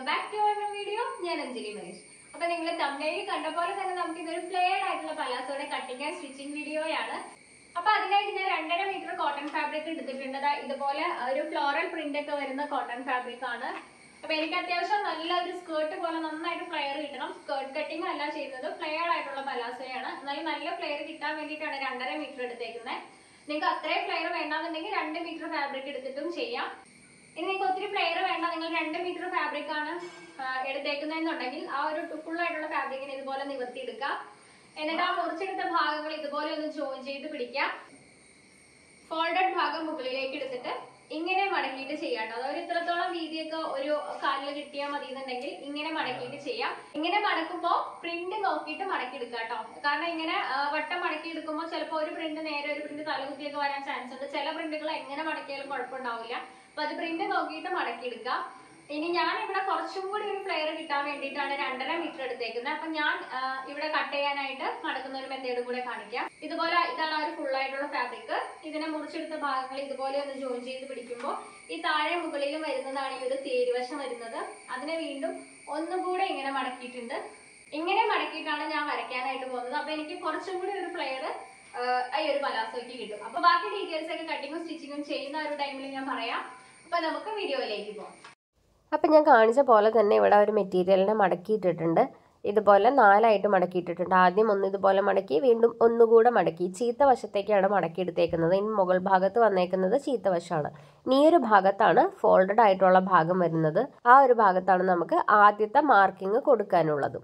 welcome back to our video ഞാൻ അഞ്ജലി മഹേഷ് അപ്പൊ നിങ്ങൾ തമ്മിൽ കണ്ട പോലെ തന്നെ നമുക്ക് ഇതൊരു പ്ലെയർഡ് ആയിട്ടുള്ള പലാസോടെ കട്ടിങ് ആൻഡ് സ്റ്റിച്ചിങ് വീഡിയോയാണ് അപ്പൊ അതിനായിട്ട് ഞാൻ രണ്ടര മീറ്റർ കോട്ടൺ ഫാബ്രിക് എടുത്തിട്ടുണ്ട് ഇതുപോലെ ഒരു ഫ്ലോറൽ പ്രിന്റ് ഒക്കെ വരുന്ന കോട്ടൺ ഫാബ്രിക് ആണ് അപ്പൊ എനിക്ക് അത്യാവശ്യം നല്ല ഒരു സ്കേർട്ട് പോലെ നന്നായിട്ട് ഫ്ലെയർ കിട്ടണം സ്കേർട്ട് കട്ടിങ് അല്ല ചെയ്യുന്നത് ഫ്ലെയർഡ് ആയിട്ടുള്ള പലാസോയാണ് എന്നാലും നല്ല ഫ്ലെയർ കിട്ടാൻ വേണ്ടിയിട്ടാണ് രണ്ടര മീറ്റർ എടുത്തേക്കുന്നത് നിങ്ങൾക്ക് അത്രയും ഫ്ലെയർ വേണമെന്നുണ്ടെങ്കിൽ രണ്ട് മീറ്റർ ഫാബ്രിക് എടുത്തിട്ടും ചെയ്യാം ഇനി നിങ്ങൾക്ക് ഒത്തിരി പ്ലെയർ വേണ്ട നിങ്ങൾ രണ്ട് മീറ്റർ ഫാബ്രിക് ആണ് എടുത്തേക്കുന്നതെന്നുണ്ടെങ്കിൽ ആ ഒരു ഫുള്ളായിട്ടുള്ള ഫാബ്രിക്കിന് ഇതുപോലെ നിവർത്തിയെടുക്കാം എന്നിട്ട് ആ മുറിച്ചെടുത്ത ഭാഗങ്ങൾ ഇതുപോലെ ഒന്ന് ജോയിൻ ചെയ്ത് പിടിക്കാം ഫോൾഡഡ് ഭാഗം മുകളിലേക്ക് എടുത്തിട്ട് ഇങ്ങനെ മടക്കിയിട്ട് ചെയ്യാം കേട്ടോ അതായത് ഇത്രത്തോളം വീതിയൊക്കെ ഒരു കാലിൽ കിട്ടിയാൽ മതി എന്നുണ്ടെങ്കിൽ ഇങ്ങനെ മടക്കിയിട്ട് ചെയ്യാം ഇങ്ങനെ മടക്കുമ്പോൾ പ്രിന്റ് നോക്കിയിട്ട് മടക്കി എടുക്കുക കേട്ടോ കാരണം ഇങ്ങനെ വട്ടം മടക്കി എടുക്കുമ്പോൾ ചിലപ്പോൾ ഒരു പ്രിന്റ് നേരെ ഒരു പ്രിന്റ് തലകുത്തിയൊക്കെ വരാൻ ചാൻസ് ഉണ്ട് ചില പ്രിന്റുകൾ എങ്ങനെ മടക്കിയാലും കുഴപ്പമുണ്ടാവില്ല അപ്പൊ അത് പ്രിന്റ് നോക്കിയിട്ട് മടക്കിയെടുക്കുക ഇനി ഞാൻ ഇവിടെ കുറച്ചും കൂടി ഒരു ഫ്ലെയർ കിട്ടാൻ വേണ്ടിയിട്ടാണ് രണ്ടര മീറ്റർ എടുത്തേക്കുന്നത് അപ്പൊ ഞാൻ ഇവിടെ കട്ട് ചെയ്യാനായിട്ട് നടക്കുന്ന ഒരു മെത്തേഡ് കൂടെ കാണിക്കാം ഇതുപോലെ ഇതാണ് ഒരു ഫുൾ ആയിട്ടുള്ള ഫാബ്രിക് ഇതിനെ മുറിച്ചെടുത്ത ഭാഗങ്ങൾ ഇതുപോലെ ഒന്ന് ജോയിൻ ചെയ്ത് പിടിക്കുമ്പോൾ ഈ താഴെ മുകളിലും വരുന്നതാണ് ഈ ഒരു തേരുവശം വരുന്നത് അതിനെ വീണ്ടും ഒന്നുകൂടെ ഇങ്ങനെ മടക്കിയിട്ടുണ്ട് ഇങ്ങനെ മടക്കിയിട്ടാണ് ഞാൻ വരയ്ക്കാനായിട്ട് പോകുന്നത് അപ്പൊ എനിക്ക് കുറച്ചും കൂടി ഒരു ഫ്ലെയർ ഈ ഒരു പലാസോയ്ക്ക് കിട്ടും അപ്പൊ ബാക്കി ഡീറ്റെയിൽസ് ഒക്കെ കട്ടിങ്ങും സ്റ്റിച്ചിങ്ങും ചെയ്യുന്ന ഒരു ടൈമിൽ ഞാൻ പറയാം അപ്പം നമുക്ക് വീഡിയോയിലേക്ക് പോകാം അപ്പം ഞാൻ കാണിച്ച പോലെ തന്നെ ഇവിടെ ഒരു മെറ്റീരിയലിനെ മടക്കിയിട്ടിട്ടുണ്ട് ഇതുപോലെ നാലായിട്ട് മടക്കിയിട്ടിട്ടുണ്ട് ആദ്യം ഒന്ന് ഇതുപോലെ മടക്കി വീണ്ടും ഒന്നുകൂടെ മടക്കി ചീത്ത വശത്തേക്കാണ് മടക്കിയെടുത്തേക്കുന്നത് ഇനി മുകൾ ഭാഗത്ത് വന്നേക്കുന്നത് ചീത്ത വശമാണ് ഇനി ഒരു ഭാഗത്താണ് ഫോൾഡഡ് ആയിട്ടുള്ള ഭാഗം വരുന്നത് ആ ഒരു ഭാഗത്താണ് നമുക്ക് ആദ്യത്തെ മാർക്കിംഗ് കൊടുക്കാനുള്ളത്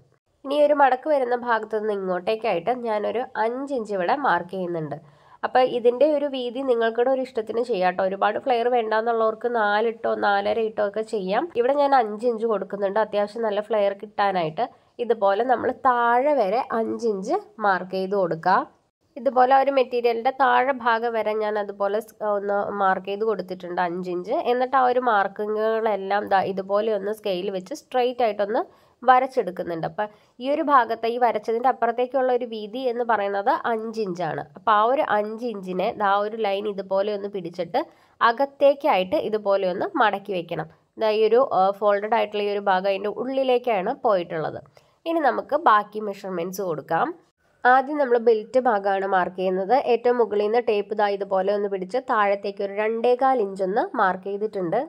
ഇനി ഒരു മടക്ക് വരുന്ന ഭാഗത്തു നിന്ന് ഇങ്ങോട്ടേക്കായിട്ട് ഞാനൊരു അഞ്ചിഞ്ച് ഇഞ്ച് ഇവിടെ മാർക്ക് ചെയ്യുന്നുണ്ട് അപ്പോൾ ഇതിൻ്റെ ഒരു വീതി നിങ്ങൾക്കിടെ ഒരു ഇഷ്ടത്തിന് ചെയ്യാം കേട്ടോ ഒരുപാട് ഫ്ലെയർ വേണ്ടാന്നുള്ളവർക്ക് നാലിട്ടോ നാലര ഇട്ടോ ഒക്കെ ചെയ്യാം ഇവിടെ ഞാൻ അഞ്ച് ഇഞ്ച് കൊടുക്കുന്നുണ്ട് അത്യാവശ്യം നല്ല ഫ്ലെയർ കിട്ടാനായിട്ട് ഇതുപോലെ നമ്മൾ താഴെ വരെ അഞ്ച് ഇഞ്ച് മാർക്ക് ചെയ്ത് കൊടുക്കുക ഇതുപോലെ ഒരു മെറ്റീരിയലിൻ്റെ താഴെ ഭാഗം വരെ ഞാൻ അതുപോലെ ഒന്ന് മാർക്ക് ചെയ്ത് കൊടുത്തിട്ടുണ്ട് അഞ്ച് ഇഞ്ച് എന്നിട്ട് ആ ഒരു മാർക്കിങ്ങുകളെല്ലാം ഇതുപോലെ ഒന്ന് സ്കെയിൽ വെച്ച് സ്ട്രെയിറ്റ് ആയിട്ടൊന്ന് വരച്ചെടുക്കുന്നുണ്ട് അപ്പം ഈ ഒരു ഭാഗത്തെ ഈ വരച്ചതിൻ്റെ അപ്പുറത്തേക്കുള്ള ഒരു വീതി എന്ന് പറയുന്നത് അഞ്ച് ഇഞ്ചാണ് അപ്പോൾ ആ ഒരു അഞ്ച് ഇഞ്ചിനെ ആ ഒരു ലൈൻ ഇതുപോലെ ഒന്ന് പിടിച്ചിട്ട് അകത്തേക്കായിട്ട് ഇതുപോലെ ഒന്ന് മടക്കി വെക്കണം ഈ ഒരു ഫോൾഡഡ് ആയിട്ടുള്ള ഈ ഒരു ഭാഗം അതിൻ്റെ ഉള്ളിലേക്കാണ് പോയിട്ടുള്ളത് ഇനി നമുക്ക് ബാക്കി മെഷർമെൻറ്റ്സ് കൊടുക്കാം ആദ്യം നമ്മൾ ബെൽറ്റ് ഭാഗമാണ് മാർക്ക് ചെയ്യുന്നത് ഏറ്റവും മുകളിൽ നിന്ന് ടേപ്പ് ഇതാ ഇതുപോലെ ഒന്ന് പിടിച്ച് താഴത്തേക്ക് ഒരു രണ്ടേകാൽ ഇഞ്ചൊന്ന് മാർക്ക് ചെയ്തിട്ടുണ്ട്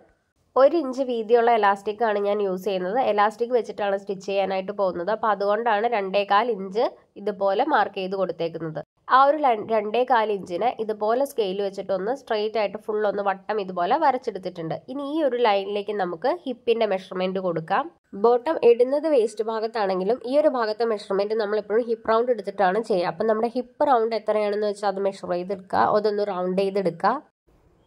ഒരു ഇഞ്ച് വീതിയുള്ള എലാസ്റ്റിക്കാണ് ഞാൻ യൂസ് ചെയ്യുന്നത് എലാസ്റ്റിക് വെച്ചിട്ടാണ് സ്റ്റിച്ച് ചെയ്യാനായിട്ട് പോകുന്നത് അപ്പോൾ അതുകൊണ്ടാണ് രണ്ടേകാൽ ഇഞ്ച് ഇതുപോലെ മാർക്ക് ചെയ്ത് കൊടുത്തേക്കുന്നത് ആ ഒരു കാൽ ഇഞ്ചിനെ ഇതുപോലെ സ്കെയിൽ വെച്ചിട്ടൊന്ന് സ്ട്രെയിറ്റ് ആയിട്ട് ഫുൾ ഒന്ന് വട്ടം ഇതുപോലെ വരച്ചെടുത്തിട്ടുണ്ട് ഇനി ഈ ഒരു ലൈനിലേക്ക് നമുക്ക് ഹിപ്പിൻ്റെ മെഷർമെൻറ്റ് കൊടുക്കാം ബോട്ടം ഇടുന്നത് വേസ്റ്റ് ഭാഗത്താണെങ്കിലും ഈ ഒരു ഭാഗത്തെ മെഷർമെൻറ്റ് നമ്മളെപ്പോഴും ഹിപ്പ് റൗണ്ട് എടുത്തിട്ടാണ് ചെയ്യുക അപ്പം നമ്മുടെ ഹിപ്പ് റൗണ്ട് എത്രയാണെന്ന് വെച്ചാൽ അത് മെഷർ ചെയ്തെടുക്കുക അതൊന്ന് റൗണ്ട് ചെയ്തെടുക്കുക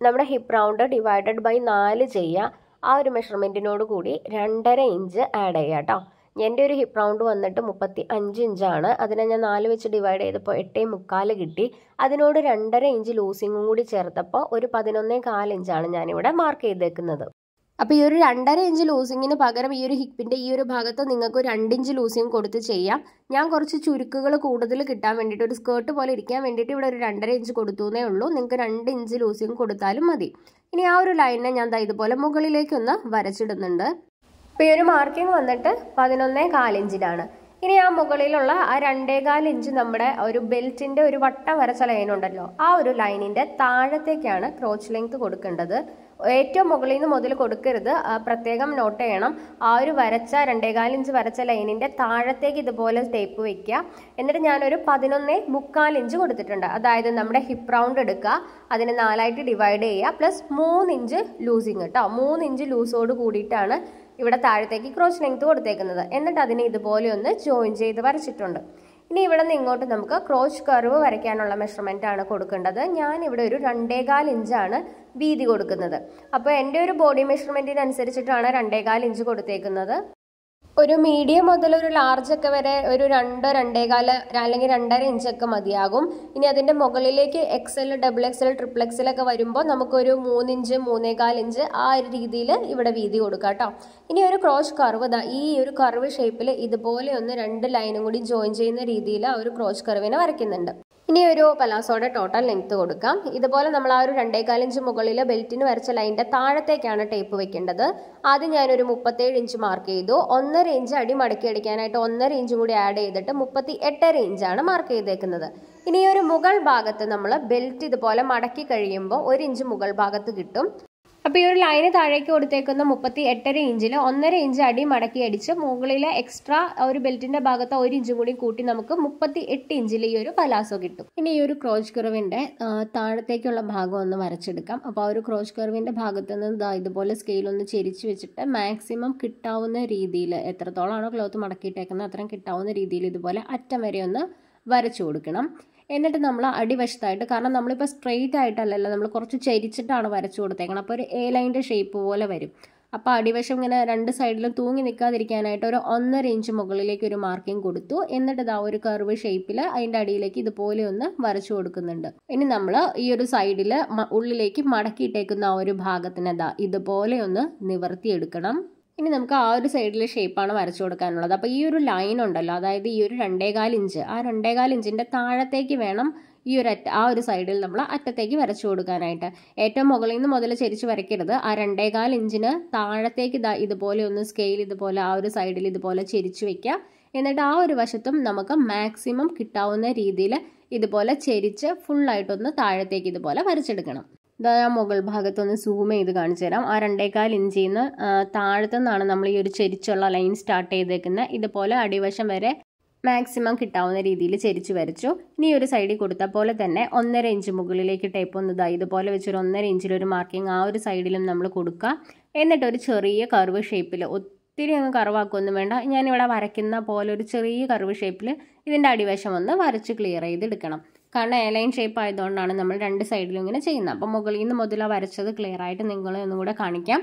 നമ്മുടെ ഹിപ്പ് റൗണ്ട് ഡിവൈഡഡ് ബൈ നാല് ചെയ്യുക ആ ഒരു മെഷർമെൻറ്റിനോട് കൂടി രണ്ടര ഇഞ്ച് ആഡ് ചെയ്യുക കേട്ടോ എൻ്റെ ഒരു ഹിപ്പ് റൗണ്ട് വന്നിട്ട് മുപ്പത്തി അഞ്ച് ഇഞ്ചാണ് അതിനെ ഞാൻ നാല് വെച്ച് ഡിവൈഡ് ചെയ്തപ്പോൾ എട്ടേ മുക്കാൽ കിട്ടി അതിനോട് രണ്ടര ഇഞ്ച് ലൂസിങ്ങും കൂടി ചേർത്തപ്പോൾ ഒരു പതിനൊന്നേ കാലിഞ്ചാണ് ഞാനിവിടെ മാർക്ക് ചെയ്തേക്കുന്നത് അപ്പോൾ ഈ ഒരു രണ്ടര ഇഞ്ച് ലൂസിങ്ങിന് പകരം ഈ ഒരു ഹിപ്പിൻ്റെ ഈ ഒരു ഭാഗത്ത് നിങ്ങൾക്ക് ഒരു രണ്ടിഞ്ച് ലൂസിങ് കൊടുത്ത് ചെയ്യാം ഞാൻ കുറച്ച് ചുരുക്കുകൾ കൂടുതൽ കിട്ടാൻ വേണ്ടിയിട്ട് ഒരു സ്കേർട്ട് പോലെ ഇരിക്കാൻ വേണ്ടിയിട്ട് ഇവിടെ ഒരു രണ്ടര ഇഞ്ച് കൊടുത്തു എന്നേ ഉള്ളൂ നിങ്ങൾക്ക് രണ്ട് ഇഞ്ച് ലൂസിങ് കൊടുത്താലും മതി ഇനി ആ ഒരു ലൈനിനെ ഞാൻ ഇതുപോലെ മുകളിലേക്കൊന്ന് വരച്ചിടുന്നുണ്ട് അപ്പോൾ ഈ ഒരു മാർക്കിംഗ് വന്നിട്ട് പതിനൊന്നേ കാലിഞ്ചിലാണ് ഇനി ആ മുകളിലുള്ള ആ രണ്ടേകാൽ ഇഞ്ച് നമ്മുടെ ഒരു ബെൽറ്റിൻ്റെ ഒരു വട്ടം വരച്ച ലൈൻ ഉണ്ടല്ലോ ആ ഒരു ലൈനിൻ്റെ താഴത്തേക്കാണ് ക്രോച്ച് ലെങ്ത് കൊടുക്കേണ്ടത് ഏറ്റവും മുകളിൽ നിന്ന് മുതൽ കൊടുക്കരുത് പ്രത്യേകം നോട്ട് ചെയ്യണം ആ ഒരു വരച്ച രണ്ടേകാലിഞ്ച് വരച്ച ലൈനിൻ്റെ താഴത്തേക്ക് ഇതുപോലെ ടേപ്പ് വെക്കുക എന്നിട്ട് ഞാനൊരു പതിനൊന്ന് മുക്കാൽ ഇഞ്ച് കൊടുത്തിട്ടുണ്ട് അതായത് നമ്മുടെ ഹിപ്പ് റൗണ്ട് എടുക്കുക അതിനെ നാലായിട്ട് ഡിവൈഡ് ചെയ്യുക പ്ലസ് മൂന്നിഞ്ച് ലൂസിങ് കേട്ടോ മൂന്നിഞ്ച് ലൂസോട് കൂടിയിട്ടാണ് ഇവിടെ താഴത്തേക്ക് ക്രോസ് ലെങ്ത് കൊടുത്തേക്കുന്നത് എന്നിട്ട് അതിനെ ഇതുപോലെ ഒന്ന് ജോയിൻ ചെയ്ത് വരച്ചിട്ടുണ്ട് ഇനി ഇവിടെ നിന്ന് ഇങ്ങോട്ട് നമുക്ക് ക്രോച്ച് കർവ് വരയ്ക്കാനുള്ള മെഷർമെൻ്റ് ആണ് കൊടുക്കേണ്ടത് ഞാൻ ഇവിടെ ഒരു രണ്ടേകാൽ ഇഞ്ചാണ് വീതി കൊടുക്കുന്നത് അപ്പോൾ എൻ്റെ ഒരു ബോഡി മെഷർമെൻറ്റിനനുസരിച്ചിട്ടാണ് രണ്ടേകാൽ ഇഞ്ച് കൊടുത്തേക്കുന്നത് ഒരു മീഡിയം മുതൽ ഒരു ലാർജ് ഒക്കെ വരെ ഒരു രണ്ട് രണ്ടേകാല് അല്ലെങ്കിൽ രണ്ടര ഇഞ്ചൊക്കെ മതിയാകും ഇനി അതിൻ്റെ മുകളിലേക്ക് എക്സൽ ഡബിൾ എക്സൽ ട്രിപ്പിൾ എക്സലൊക്കെ വരുമ്പോൾ നമുക്കൊരു മൂന്നിഞ്ച് മൂന്നേകാൽ ഇഞ്ച് ആ ഒരു രീതിയിൽ ഇവിടെ വീതി കൊടുക്കുക കേട്ടോ ഇനി ഒരു ക്രോച്ച് കർവ് ഇതാ ഈ ഒരു കർവ് ഷേപ്പിൽ ഇതുപോലെ ഒന്ന് രണ്ട് ലൈനും കൂടി ജോയിൻ ചെയ്യുന്ന രീതിയിൽ ആ ഒരു ക്രോച്ച് കർവിനെ വരയ്ക്കുന്നുണ്ട് ഇനി ഒരു പലാസോയുടെ ടോട്ടൽ ലെങ്ത് കൊടുക്കാം ഇതുപോലെ നമ്മൾ ആ ഒരു രണ്ടേകാലിഞ്ച് മുകളിൽ ബെൽറ്റിന് വരച്ച ലൈൻ്റെ താഴത്തേക്കാണ് ടേപ്പ് വെക്കേണ്ടത് ആദ്യം ഞാനൊരു മുപ്പത്തേഴ് ഇഞ്ച് മാർക്ക് ചെയ്തു ഒന്നര ഇഞ്ച് അടി മടക്കി അടിക്കാനായിട്ട് ഒന്നര ഇഞ്ച് കൂടി ആഡ് ചെയ്തിട്ട് മുപ്പത്തി എട്ടര ഇഞ്ചാണ് മാർക്ക് ചെയ്തേക്കുന്നത് ഇനി ഒരു മുകൾ ഭാഗത്ത് നമ്മൾ ബെൽറ്റ് ഇതുപോലെ മടക്കി കഴിയുമ്പോൾ ഒരു ഇഞ്ച് മുകൾ ഭാഗത്ത് കിട്ടും അപ്പോൾ ഈ ഒരു ലൈന് താഴേക്ക് കൊടുത്തേക്കുന്ന മുപ്പത്തി എട്ടര ഇഞ്ചിൽ ഒന്നര ഇഞ്ച് അടി മടക്കി അടിച്ച് മുകളിലെ എക്സ്ട്രാ ഒരു ബെൽറ്റിന്റെ ഭാഗത്ത് ഒരു ഇഞ്ചും കൂടി കൂട്ടി നമുക്ക് മുപ്പത്തി എട്ട് ഇഞ്ചിൽ ഈ ഒരു പലാസോ കിട്ടും ഇനി ഈ ഒരു ക്രോച്ച് കർവിന്റെ താഴത്തേക്കുള്ള ഭാഗം ഒന്ന് വരച്ചെടുക്കാം അപ്പോൾ ആ ഒരു ക്രോച്ച് കർവിന്റെ ഭാഗത്ത് നിന്ന് ഇതുപോലെ സ്കെയിൽ ഒന്ന് ചെരിച്ച് വെച്ചിട്ട് മാക്സിമം കിട്ടാവുന്ന രീതിയിൽ എത്രത്തോളമാണോ ക്ലോത്ത് മടക്കിയിട്ടേക്കുന്നത് അത്രയും കിട്ടാവുന്ന രീതിയിൽ ഇതുപോലെ അറ്റം വരെ ഒന്ന് വരച്ചു കൊടുക്കണം എന്നിട്ട് നമ്മൾ അടിവശത്തായിട്ട് കാരണം നമ്മളിപ്പോൾ സ്ട്രെയിറ്റ് ആയിട്ടല്ലല്ലോ നമ്മൾ കുറച്ച് ചരിച്ചിട്ടാണ് വരച്ചു കൊടുത്തേക്കണം അപ്പോൾ ഒരു എ ലൈൻ്റെ ഷേപ്പ് പോലെ വരും അപ്പോൾ അടിവശം ഇങ്ങനെ രണ്ട് സൈഡിലും തൂങ്ങി നിൽക്കാതിരിക്കാനായിട്ട് ഒരു ഒന്നര ഇഞ്ച് മുകളിലേക്ക് ഒരു മാർക്കിംഗ് കൊടുത്തു എന്നിട്ട് ഇതാ ഒരു കർവ് ഷേപ്പിൽ അതിൻ്റെ അടിയിലേക്ക് ഇതുപോലെ ഒന്ന് വരച്ചു കൊടുക്കുന്നുണ്ട് ഇനി നമ്മൾ ഈ ഒരു സൈഡിൽ ഉള്ളിലേക്ക് മടക്കിയിട്ടേക്കുന്ന ആ ഒരു ഭാഗത്തിന് ഇതാ ഇതുപോലെ ഒന്ന് നിവർത്തിയെടുക്കണം ഇനി നമുക്ക് ആ ഒരു സൈഡിൽ ഷേപ്പാണ് വരച്ചു കൊടുക്കാനുള്ളത് അപ്പോൾ ഈ ഒരു ലൈൻ ഉണ്ടല്ലോ അതായത് ഈ ഒരു രണ്ടേകാൽ ഇഞ്ച് ആ രണ്ടേകാൽ ഇഞ്ചിൻ്റെ താഴത്തേക്ക് വേണം ഈ ഒരു അറ്റ ആ ഒരു സൈഡിൽ നമ്മൾ അറ്റത്തേക്ക് വരച്ചു കൊടുക്കാനായിട്ട് ഏറ്റവും മുകളിൽ നിന്ന് മുതൽ ചരിച്ച് വരയ്ക്കരുത് ആ രണ്ടേകാൽ ഇഞ്ചിന് താഴത്തേക്ക് ഇതാ ഇതുപോലെ ഒന്ന് സ്കെയിൽ ഇതുപോലെ ആ ഒരു സൈഡിൽ ഇതുപോലെ ചെരിച്ച് വയ്ക്കുക എന്നിട്ട് ആ ഒരു വശത്തും നമുക്ക് മാക്സിമം കിട്ടാവുന്ന രീതിയിൽ ഇതുപോലെ ചരിച്ച് ഫുള്ളായിട്ടൊന്ന് താഴത്തേക്ക് ഇതുപോലെ വരച്ചെടുക്കണം ഇതാ ഞാൻ മുകൾ ഭാഗത്തൊന്ന് സൂം ചെയ്ത് കാണിച്ചു തരാം ആ രണ്ടേകാൽ ഇഞ്ചിൽ നിന്ന് നിന്നാണ് നമ്മൾ ഈ ഒരു ചെരിച്ചുള്ള ലൈൻ സ്റ്റാർട്ട് ചെയ്തേക്കുന്നത് ഇതുപോലെ അടിവശം വരെ മാക്സിമം കിട്ടാവുന്ന രീതിയിൽ ചെരിച്ച് വരച്ചു ഇനി ഒരു സൈഡിൽ കൊടുത്ത പോലെ തന്നെ ഒന്നര ഇഞ്ച് മുകളിലേക്ക് ടേപ്പ് ഒന്ന് ഇതാ ഇതുപോലെ വെച്ചൊരു ഒന്നര ഇഞ്ചിലൊരു മാർക്കിംഗ് ആ ഒരു സൈഡിലും നമ്മൾ കൊടുക്കുക എന്നിട്ട് ഒരു ചെറിയ കർവ് ഷേപ്പിൽ ഒത്തിരി അങ്ങ് കറവാക്കൊന്നും വേണ്ട ഞാനിവിടെ വരയ്ക്കുന്ന പോലെ ഒരു ചെറിയ കർവ് ഷേപ്പിൽ ഇതിൻ്റെ അടിവശം ഒന്ന് വരച്ച് ക്ലിയർ ചെയ്തെടുക്കണം കാരണം എലൈൻ ഷേപ്പ് ആയതുകൊണ്ടാണ് നമ്മൾ രണ്ട് സൈഡിലും ഇങ്ങനെ ചെയ്യുന്നത് അപ്പോൾ മുകളിൽ നിന്ന് മുതല വരച്ചത് ക്ലിയർ ആയിട്ട് നിങ്ങൾ ഒന്നുകൂടെ കാണിക്കാം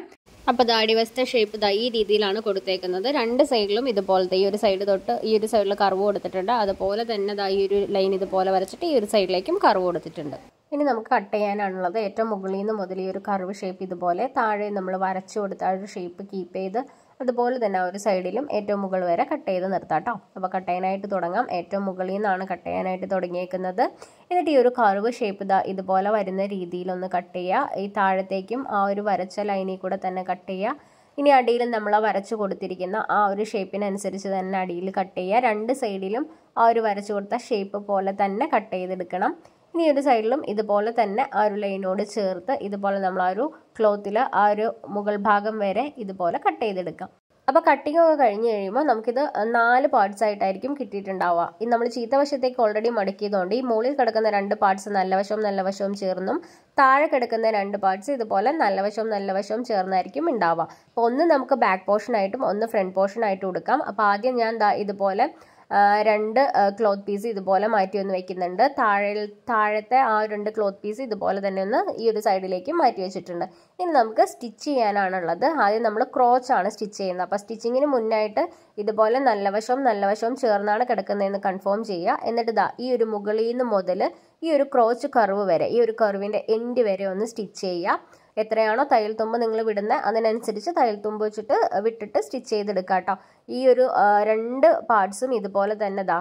അപ്പോൾ ഇത് ഷേപ്പ് ഇതാ ഈ രീതിയിലാണ് കൊടുത്തേക്കുന്നത് രണ്ട് സൈഡിലും ഇതുപോലത്തെ ഈ ഒരു സൈഡ് തൊട്ട് ഈ ഒരു സൈഡിൽ കർവ് കൊടുത്തിട്ടുണ്ട് അതുപോലെ തന്നെ ഇതാ ഈ ഒരു ലൈൻ ഇതുപോലെ വരച്ചിട്ട് ഈ ഒരു സൈഡിലേക്കും കർവ് കൊടുത്തിട്ടുണ്ട് ഇനി നമുക്ക് കട്ട് ചെയ്യാനാണുള്ളത് ഏറ്റവും മുകളിൽ നിന്ന് മുതൽ ഈ ഒരു കർവ് ഷേപ്പ് ഇതുപോലെ താഴെ നമ്മൾ വരച്ചു കൊടുത്ത ആ ഒരു ഷേപ്പ് കീപ്പ് ചെയ്ത് അതുപോലെ തന്നെ ഒരു സൈഡിലും ഏറ്റവും മുകൾ വരെ കട്ട് ചെയ്ത് നിർത്താം കേട്ടോ അപ്പോൾ ചെയ്യാനായിട്ട് തുടങ്ങാം ഏറ്റവും മുകളിൽ നിന്നാണ് ചെയ്യാനായിട്ട് തുടങ്ങിയേക്കുന്നത് എന്നിട്ട് ഈ ഒരു കർവ് ഷേപ്പ് ഇതാ ഇതുപോലെ വരുന്ന രീതിയിലൊന്ന് കട്ട് ചെയ്യുക ഈ താഴത്തേക്കും ആ ഒരു വരച്ച ലൈനിൽ കൂടെ തന്നെ കട്ട് ചെയ്യുക ഇനി അടിയിൽ നമ്മൾ വരച്ചു കൊടുത്തിരിക്കുന്ന ആ ഒരു ഷേപ്പിനനുസരിച്ച് തന്നെ അടിയിൽ കട്ട് ചെയ്യുക രണ്ട് സൈഡിലും ആ ഒരു വരച്ചു കൊടുത്ത ഷേപ്പ് പോലെ തന്നെ കട്ട് ചെയ്തെടുക്കണം ഇനി ഒരു സൈഡിലും ഇതുപോലെ തന്നെ ആ ഒരു ലൈനോട് ചേർത്ത് ഇതുപോലെ നമ്മൾ ആ ഒരു ക്ലോത്തിൽ ആ ഒരു മുകൾ ഭാഗം വരെ ഇതുപോലെ കട്ട് ചെയ്തെടുക്കാം അപ്പോൾ കട്ടിങ് ഒക്കെ കഴിഞ്ഞ് കഴിയുമ്പോൾ നമുക്കിത് നാല് പാർട്സ് ആയിട്ടായിരിക്കും കിട്ടിയിട്ടുണ്ടാവുക ഇത് നമ്മൾ ചീത്ത വശത്തേക്ക് ഓൾറെഡി മടക്കിയതുകൊണ്ട് ഈ മുകളിൽ കിടക്കുന്ന രണ്ട് പാർട്സ് നല്ല വശവും നല്ല വശവും ചേർന്നും താഴെ കിടക്കുന്ന രണ്ട് പാർട്സ് ഇതുപോലെ നല്ല വശവും നല്ല വശവും ചേർന്നായിരിക്കും ഉണ്ടാവുക അപ്പോൾ ഒന്ന് നമുക്ക് ബാക്ക് പോർഷനായിട്ടും ഒന്ന് ഫ്രണ്ട് പോർഷനായിട്ടും എടുക്കാം അപ്പോൾ ആദ്യം ഞാൻ ഇതുപോലെ രണ്ട് ക്ലോത്ത് പീസ് ഇതുപോലെ മാറ്റി ഒന്ന് വെക്കുന്നുണ്ട് താഴെ താഴത്തെ ആ രണ്ട് ക്ലോത്ത് പീസ് ഇതുപോലെ തന്നെ ഒന്ന് ഈ ഒരു സൈഡിലേക്ക് മാറ്റി വെച്ചിട്ടുണ്ട് ഇനി നമുക്ക് സ്റ്റിച്ച് ചെയ്യാനാണുള്ളത് ആദ്യം നമ്മൾ ക്രോച്ച് ആണ് സ്റ്റിച്ച് ചെയ്യുന്നത് അപ്പോൾ സ്റ്റിച്ചിങ്ങിന് മുന്നായിട്ട് ഇതുപോലെ നല്ല വശവും നല്ല വശവും ചേർന്നാണ് കിടക്കുന്നതെന്ന് കൺഫേം ചെയ്യുക എന്നിട്ട് ഇതാ ഈ ഒരു മുകളിൽ നിന്ന് മുതൽ ഈ ഒരു ക്രോച്ച് കർവ് വരെ ഈ ഒരു കർവിൻ്റെ എൻഡ് വരെ ഒന്ന് സ്റ്റിച്ച് ചെയ്യുക എത്രയാണോ തയ്യൽ തുമ്പ് നിങ്ങൾ വിടുന്നത് അതിനനുസരിച്ച് തയ്യൽ തുമ്പ് വെച്ചിട്ട് വിട്ടിട്ട് സ്റ്റിച്ച് ചെയ്തെടുക്കുക കേട്ടോ ഈ ഒരു രണ്ട് പാർട്സും ഇതുപോലെ തന്നെ ഇതാ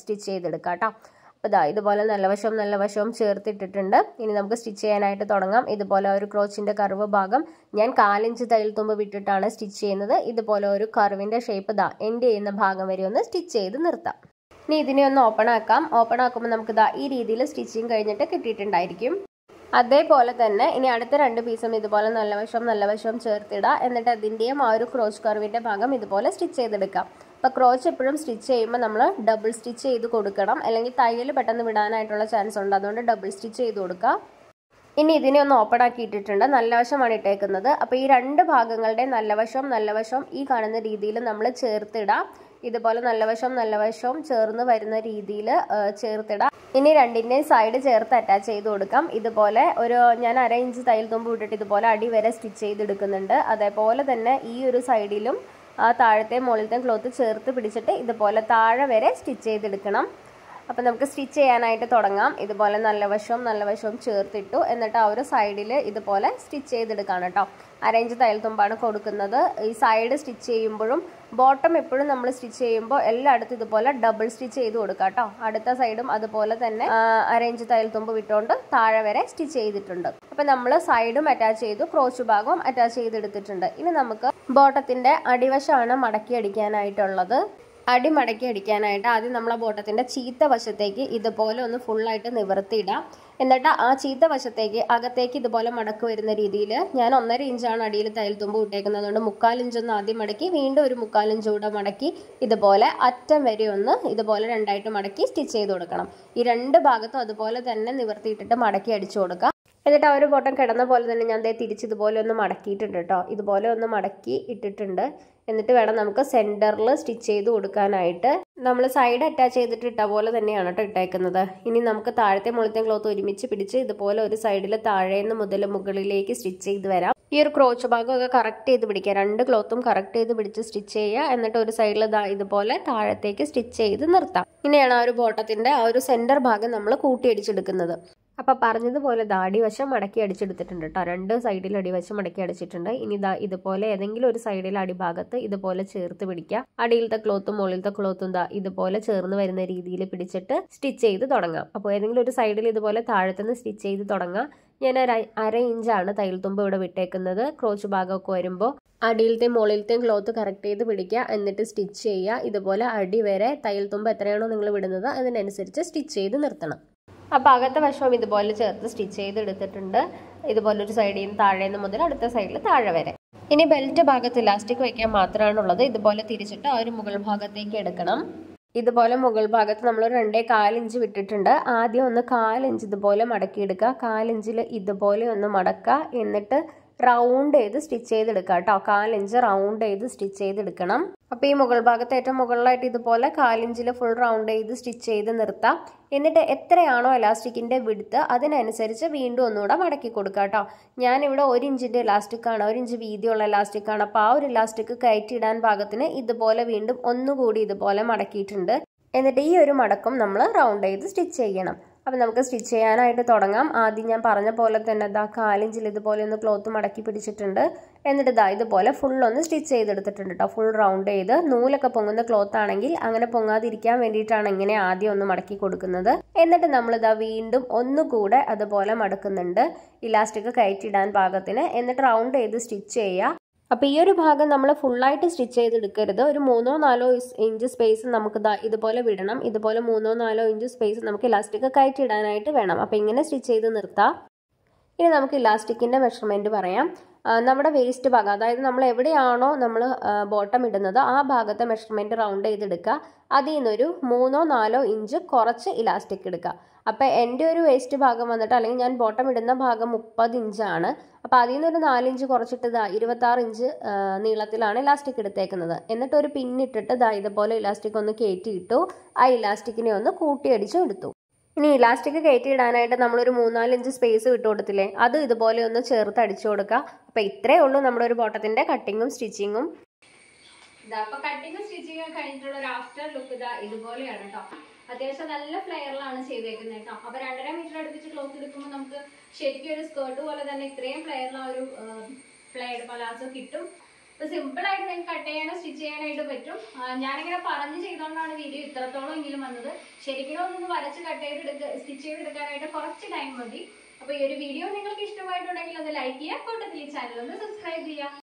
സ്റ്റിച്ച് ചെയ്തെടുക്കുക കേട്ടോ അപ്പോൾ ഇതാ ഇതുപോലെ നല്ല വശവും നല്ല വശവും ചേർത്തിട്ടിട്ടുണ്ട് ഇനി നമുക്ക് സ്റ്റിച്ച് ചെയ്യാനായിട്ട് തുടങ്ങാം ഇതുപോലെ ഒരു ക്രോച്ചിൻ്റെ കർവ് ഭാഗം ഞാൻ കാലിഞ്ച് തയ്യൽ തുമ്പ് വിട്ടിട്ടാണ് സ്റ്റിച്ച് ചെയ്യുന്നത് ഇതുപോലെ ഒരു കർവിൻ്റെ ഷേപ്പ് ഇതാ എൻഡ് ചെയ്യുന്ന ഭാഗം വരെ ഒന്ന് സ്റ്റിച്ച് ചെയ്ത് നിർത്താം ഇനി ഇതിനെ ഒന്ന് ഓപ്പൺ ആക്കാം ഓപ്പൺ ആക്കുമ്പോൾ നമുക്ക് ദാ ഈ രീതിയിൽ സ്റ്റിച്ചിങ് കഴിഞ്ഞിട്ട് കിട്ടിയിട്ടുണ്ടായിരിക്കും അതേപോലെ തന്നെ ഇനി അടുത്ത രണ്ട് പീസും ഇതുപോലെ നല്ല വശം നല്ല വശം ചേർത്തിടുക എന്നിട്ട് അതിൻ്റെയും ആ ഒരു ക്രോച്ച് കർവിൻ്റെ ഭാഗം ഇതുപോലെ സ്റ്റിച്ച് ചെയ്തെടുക്കാം അപ്പോൾ ക്രോച്ച് എപ്പോഴും സ്റ്റിച്ച് ചെയ്യുമ്പോൾ നമ്മൾ ഡബിൾ സ്റ്റിച്ച് ചെയ്ത് കൊടുക്കണം അല്ലെങ്കിൽ തയ്യൽ പെട്ടെന്ന് വിടാനായിട്ടുള്ള ചാൻസ് ഉണ്ട് അതുകൊണ്ട് ഡബിൾ സ്റ്റിച്ച് ചെയ്ത് കൊടുക്കുക ഇനി ഇതിനെ ഒന്ന് ഓപ്പൺ ആക്കി ഇട്ടിട്ടുണ്ട് നല്ല വശമാണ് ഇട്ടേക്കുന്നത് അപ്പോൾ ഈ രണ്ട് ഭാഗങ്ങളുടെ നല്ല വശം നല്ല വശം ഈ കാണുന്ന രീതിയിൽ നമ്മൾ ചേർത്തിടാം ഇതുപോലെ നല്ലവശം നല്ലവശവും ചേർന്ന് വരുന്ന രീതിയിൽ ചേർത്തിടാം ഇനി രണ്ടിൻ്റെയും സൈഡ് ചേർത്ത് അറ്റാച്ച് ചെയ്ത് കൊടുക്കാം ഇതുപോലെ ഒരു ഞാൻ അര ഇഞ്ച് തയ്യൽ തുമ്പ് ഇട്ടിട്ട് ഇതുപോലെ അടി വരെ സ്റ്റിച്ച് ചെയ്തെടുക്കുന്നുണ്ട് അതേപോലെ തന്നെ ഈ ഒരു സൈഡിലും ആ താഴത്തെ മുകളിലത്തെ ക്ലോത്ത് ചേർത്ത് പിടിച്ചിട്ട് ഇതുപോലെ താഴെ വരെ സ്റ്റിച്ച് ചെയ്തെടുക്കണം അപ്പോൾ നമുക്ക് സ്റ്റിച്ച് ചെയ്യാനായിട്ട് തുടങ്ങാം ഇതുപോലെ നല്ല വശവും നല്ല വശവും ചേർത്തിട്ടു എന്നിട്ട് ആ ഒരു സൈഡിൽ ഇതുപോലെ സ്റ്റിച്ച് ചെയ്തെടുക്കാം കേട്ടോ അരേഞ്ച് തയ്യൽ തുമ്പാണ് കൊടുക്കുന്നത് ഈ സൈഡ് സ്റ്റിച്ച് ചെയ്യുമ്പോഴും ബോട്ടം എപ്പോഴും നമ്മൾ സ്റ്റിച്ച് ചെയ്യുമ്പോൾ എല്ലായിടത്തും ഇതുപോലെ ഡബിൾ സ്റ്റിച്ച് ചെയ്ത് കൊടുക്കാം കേട്ടോ അടുത്ത സൈഡും അതുപോലെ തന്നെ അരേഞ്ച് തയ്യൽ തുമ്പ് വിട്ടുകൊണ്ട് താഴെ വരെ സ്റ്റിച്ച് ചെയ്തിട്ടുണ്ട് അപ്പം നമ്മൾ സൈഡും അറ്റാച്ച് ചെയ്തു ക്രോച്ച് ഭാഗവും അറ്റാച്ച് ചെയ്തെടുത്തിട്ടുണ്ട് ഇനി നമുക്ക് ബോട്ടത്തിൻ്റെ അടിവശമാണ് മടക്കി അടിക്കാനായിട്ടുള്ളത് അടിമടക്കി അടിക്കാനായിട്ട് ആദ്യം നമ്മൾ ആ ബോട്ടത്തിൻ്റെ ചീത്ത വശത്തേക്ക് ഇതുപോലെ ഒന്ന് ഫുള്ളായിട്ട് നിവർത്തിയിടാം എന്നിട്ട് ആ ചീത്ത വശത്തേക്ക് അകത്തേക്ക് ഇതുപോലെ മടക്ക് വരുന്ന രീതിയിൽ ഞാൻ ഒന്നര ഇഞ്ചാണ് അടിയിൽ തയ്യൽ തുമ്പ് വിട്ടേക്കുന്നത് അതുകൊണ്ട് മുക്കാലിഞ്ചൊന്ന് ആദ്യം മടക്കി വീണ്ടും ഒരു മുക്കാൽ ഇഞ്ച് കൂടെ മടക്കി ഇതുപോലെ അറ്റം വരെ ഒന്ന് ഇതുപോലെ രണ്ടായിട്ട് മടക്കി സ്റ്റിച്ച് ചെയ്ത് കൊടുക്കണം ഈ രണ്ട് ഭാഗത്തും അതുപോലെ തന്നെ നിവർത്തിയിട്ടിട്ട് മടക്കി അടിച്ചു കൊടുക്കുക എന്നിട്ട് ആ ഒരു ബോട്ടം കിടന്ന പോലെ തന്നെ ഞാൻ ദേ തിരിച്ച് ഇതുപോലെ ഒന്ന് മടക്കിയിട്ടുണ്ട് കേട്ടോ ഇതുപോലെ ഒന്ന് മടക്കി ഇട്ടിട്ടുണ്ട് എന്നിട്ട് വേണം നമുക്ക് സെൻറ്ററിൽ സ്റ്റിച്ച് ചെയ്ത് കൊടുക്കാനായിട്ട് നമ്മൾ സൈഡ് അറ്റാച്ച് ചെയ്തിട്ട് ഇട്ട പോലെ തന്നെയാണ് കേട്ടോ ഇട്ടേക്കുന്നത് ഇനി നമുക്ക് താഴത്തെ മുളത്തെ ക്ലോത്ത് ഒരുമിച്ച് പിടിച്ച് ഇതുപോലെ ഒരു സൈഡിൽ താഴേന്ന് മുതൽ മുകളിലേക്ക് സ്റ്റിച്ച് ചെയ്ത് വരാം ഈ ഒരു ക്രോച്ച് ഭാഗമൊക്കെ കറക്റ്റ് ചെയ്ത് പിടിക്കുക രണ്ട് ക്ലോത്തും കറക്റ്റ് ചെയ്ത് പിടിച്ച് സ്റ്റിച്ച് ചെയ്യുക എന്നിട്ട് ഒരു സൈഡിൽ ഇതുപോലെ താഴത്തേക്ക് സ്റ്റിച്ച് ചെയ്ത് നിർത്താം ഇങ്ങനെയാണ് ആ ഒരു ബോട്ടത്തിൻ്റെ ആ ഒരു സെൻറ്റർ ഭാഗം നമ്മൾ കൂട്ടിയടിച്ചെടുക്കുന്നത് അപ്പോൾ പറഞ്ഞതുപോലെ ദാ അടിവശം മടക്കി അടിച്ചെടുത്തിട്ടുണ്ട് കേട്ടോ രണ്ട് സൈഡിൽ അടിവശം മടക്കി അടിച്ചിട്ടുണ്ട് ഇനി ദാ ഇതുപോലെ ഏതെങ്കിലും ഒരു സൈഡിൽ അടിഭാഗത്ത് ഇതുപോലെ ചേർത്ത് പിടിക്കുക അടിയിലത്തെ ക്ലോത്തും മുകളിലത്തെ ക്ലോത്തും ദാ ഇതുപോലെ ചേർന്ന് വരുന്ന രീതിയിൽ പിടിച്ചിട്ട് സ്റ്റിച്ച് ചെയ്ത് തുടങ്ങാം അപ്പോൾ ഏതെങ്കിലും ഒരു സൈഡിൽ ഇതുപോലെ താഴത്തുനിന്ന് സ്റ്റിച്ച് ചെയ്ത് തുടങ്ങാം ഞാൻ അര അര ഇഞ്ചാണ് തയ്യൽ തുമ്പ് ഇവിടെ വിട്ടേക്കുന്നത് ക്രോച്ച് ഭാഗമൊക്കെ വരുമ്പോൾ അടിയിലത്തെയും മുകളിലത്തെയും ക്ലോത്ത് കറക്റ്റ് ചെയ്ത് പിടിക്കുക എന്നിട്ട് സ്റ്റിച്ച് ചെയ്യുക ഇതുപോലെ അടി വരെ തയ്യൽ തുമ്പ് എത്രയാണോ നിങ്ങൾ വിടുന്നത് അതിനനുസരിച്ച് സ്റ്റിച്ച് ചെയ്ത് നിർത്തണം അപ്പോൾ അകത്തെ വശവും ഇതുപോലെ ചേർത്ത് സ്റ്റിച്ച് ചെയ്തെടുത്തിട്ടുണ്ട് ഇതുപോലെ ഒരു സൈഡിൽ നിന്ന് താഴെ നിന്ന് മുതൽ അടുത്ത സൈഡിൽ താഴെ വരെ ഇനി ബെൽറ്റ് ഭാഗത്ത് ഇലാസ്റ്റിക് വയ്ക്കാൻ ഉള്ളത് ഇതുപോലെ തിരിച്ചിട്ട് ആ ഒരു മുകൾ ഭാഗത്തേക്ക് എടുക്കണം ഇതുപോലെ മുകൾ ഭാഗത്ത് നമ്മൾ രണ്ടേ കാലിഞ്ച് വിട്ടിട്ടുണ്ട് ആദ്യം ഒന്ന് കാലിഞ്ച് ഇതുപോലെ മടക്കിയെടുക്കുക കാലിഞ്ചിൽ ഇതുപോലെ ഒന്ന് മടക്കുക എന്നിട്ട് റൗണ്ട് ചെയ്ത് സ്റ്റിച്ച് ചെയ്തെടുക്കുക കേട്ടോ കാലിഞ്ച് റൗണ്ട് ചെയ്ത് സ്റ്റിച്ച് ചെയ്തെടുക്കണം അപ്പോൾ ഈ മുകൾ ഭാഗത്ത് ഏറ്റവും മുകളിലായിട്ട് ഇതുപോലെ കാലിഞ്ചിൽ ഫുൾ റൗണ്ട് ചെയ്ത് സ്റ്റിച്ച് ചെയ്ത് നിർത്താം എന്നിട്ട് എത്രയാണോ എലാസ്റ്റിക്കിൻ്റെ വിടുത്ത് അതിനനുസരിച്ച് വീണ്ടും ഒന്നുകൂടെ മടക്കി കൊടുക്കുക കേട്ടോ ഞാനിവിടെ ഒരു ഇഞ്ചിൻ്റെ ഇലാസ്റ്റിക്കാണ് ഒരു ഇഞ്ച് വീതിയുള്ള ഇലാസ്റ്റിക്കാണ് അപ്പോൾ ആ ഒരു ഇലാസ്റ്റിക് കയറ്റിയിടാൻ ഭാഗത്തിന് ഇതുപോലെ വീണ്ടും ഒന്നുകൂടി ഇതുപോലെ മടക്കിയിട്ടുണ്ട് എന്നിട്ട് ഈ ഒരു മടക്കം നമ്മൾ റൗണ്ട് ചെയ്ത് സ്റ്റിച്ച് ചെയ്യണം അപ്പം നമുക്ക് സ്റ്റിച്ച് ചെയ്യാനായിട്ട് തുടങ്ങാം ആദ്യം ഞാൻ പറഞ്ഞ പോലെ തന്നെ ഇതാ കാലിഞ്ചിൽ ഇതുപോലെ ഒന്ന് ക്ലോത്ത് മടക്കി പിടിച്ചിട്ടുണ്ട് എന്നിട്ട് ഇതാ ഇതുപോലെ ഫുള്ളൊന്ന് സ്റ്റിച്ച് ചെയ്തെടുത്തിട്ടുണ്ട് കേട്ടോ ഫുൾ റൗണ്ട് ചെയ്ത് നൂലൊക്കെ പൊങ്ങുന്ന ക്ലോത്ത് ആണെങ്കിൽ അങ്ങനെ പൊങ്ങാതിരിക്കാൻ വേണ്ടിയിട്ടാണ് ഇങ്ങനെ ആദ്യം ഒന്ന് മടക്കി കൊടുക്കുന്നത് എന്നിട്ട് നമ്മളിതാ വീണ്ടും ഒന്നുകൂടെ അതുപോലെ മടക്കുന്നുണ്ട് ഇലാസ്റ്റിക് കയറ്റിയിടാൻ പാകത്തിന് എന്നിട്ട് റൗണ്ട് ചെയ്ത് സ്റ്റിച്ച് ചെയ്യുക അപ്പോൾ ഈ ഒരു ഭാഗം നമ്മൾ ഫുള്ളായിട്ട് സ്റ്റിച്ച് ചെയ്തെടുക്കരുത് ഒരു മൂന്നോ നാലോ ഇഞ്ച് സ്പേസ് നമുക്ക് ഇതുപോലെ വിടണം ഇതുപോലെ മൂന്നോ നാലോ ഇഞ്ച് സ്പേസ് നമുക്ക് ഇലാസ്റ്റിക് കയറ്റിയിടാനായിട്ട് വേണം അപ്പോൾ ഇങ്ങനെ സ്റ്റിച്ച് ചെയ്ത് നിർത്താം ഇനി നമുക്ക് ഇലാസ്റ്റിക്കിൻ്റെ മെഷർമെൻറ്റ് പറയാം നമ്മുടെ വേസ്റ്റ് ഭാഗം അതായത് നമ്മൾ എവിടെയാണോ നമ്മൾ ബോട്ടം ഇടുന്നത് ആ ഭാഗത്തെ മെഷർമെൻറ്റ് റൗണ്ട് ചെയ്തെടുക്കുക അതിൽ നിന്നൊരു മൂന്നോ നാലോ ഇഞ്ച് കുറച്ച് ഇലാസ്റ്റിക് എടുക്കുക അപ്പോൾ എൻ്റെ ഒരു വേസ്റ്റ് ഭാഗം വന്നിട്ട് അല്ലെങ്കിൽ ഞാൻ ബോട്ടം ഇടുന്ന ഭാഗം മുപ്പത് ഇഞ്ചാണ് അപ്പോൾ അതിൽ നിന്നൊരു നാലിഞ്ച് കുറച്ചിട്ട് ഇതാ ഇരുപത്താറ് ഇഞ്ച് നീളത്തിലാണ് ഇലാസ്റ്റിക് എടുത്തേക്കുന്നത് എന്നിട്ട് ഒരു പിന്നിട്ടിട്ട് ഇതാ ഇതുപോലെ ഇലാസ്റ്റിക് ഒന്ന് കയറ്റിയിട്ടു ആ ഇലാസ്റ്റിക്കിനെ ഒന്ന് കൂട്ടിയടിച്ചു എടുത്തു ഇനി ഇലാസ്റ്റിക് കയറ്റിയിടാനായിട്ട് നമ്മളൊരു മൂന്നാലഞ്ച് സ്പേസ് വിട്ട് കൊടുത്തില്ലേ അത് ഇതുപോലെ ഒന്ന് ചേർത്ത് അടിച്ചു കൊടുക്കുക അപ്പോൾ ഇത്രയേ ഉള്ളൂ നമ്മുടെ ഒരു ബോട്ടത്തിൻ്റെ കട്ടിങ്ങും സ്റ്റിച്ചിങ്ങും ഇതാ അപ്പോൾ കട്ടിങ്ങും സ്റ്റിച്ചിങ്ങും കഴിഞ്ഞിട്ടുള്ള ഒരു ആഫ്റ്റർ ലുക്ക് ഇതാ ഇതുപോലെയാണ് കേട്ടോ അത്യാവശ്യം നല്ല ഫ്ലെയറിലാണ് ചെയ്തേക്കുന്നത് കേട്ടോ അപ്പോൾ രണ്ടര മീറ്റർ അടുപ്പിച്ച് ക്ലോത്ത് എടുക്കുമ്പോൾ നമുക്ക് ശരിക്കും ഒരു സ്കേർട്ട് പോലെ തന്നെ ഇത്രയും ഫ്ലെയറിലുള്ള ഒരു ഒരു പോലെ പലാസോ കിട്ടും ഇത് സിമ്പിൾ ആയിട്ട് നിങ്ങൾക്ക് കട്ട് ചെയ്യാനോ സ്റ്റിച്ച് ചെയ്യാനായിട്ട് പറ്റും ഞാനിങ്ങനെ പറഞ്ഞ് ചെയ്തോണ്ടാണ് വീഡിയോ ഇത്രത്തോളം എങ്കിലും വന്നത് ശരിക്കും ഒന്ന് വരച്ച് കട്ട് ചെയ്തെടുക്ക സ്റ്റിച്ച് ചെയ്തെടുക്കാനായിട്ട് കുറച്ച് ടൈം മതി അപ്പോൾ ഈ ഒരു വീഡിയോ നിങ്ങൾക്ക് ഇഷ്ടമായിട്ടുണ്ടെങ്കിൽ ഒന്ന് ലൈക്ക് ചെയ്യുക കൂട്ടത്തിൽ ഈ ചാനൽ ഒന്ന് സബ്സ്ക്രൈബ് ചെയ്യുക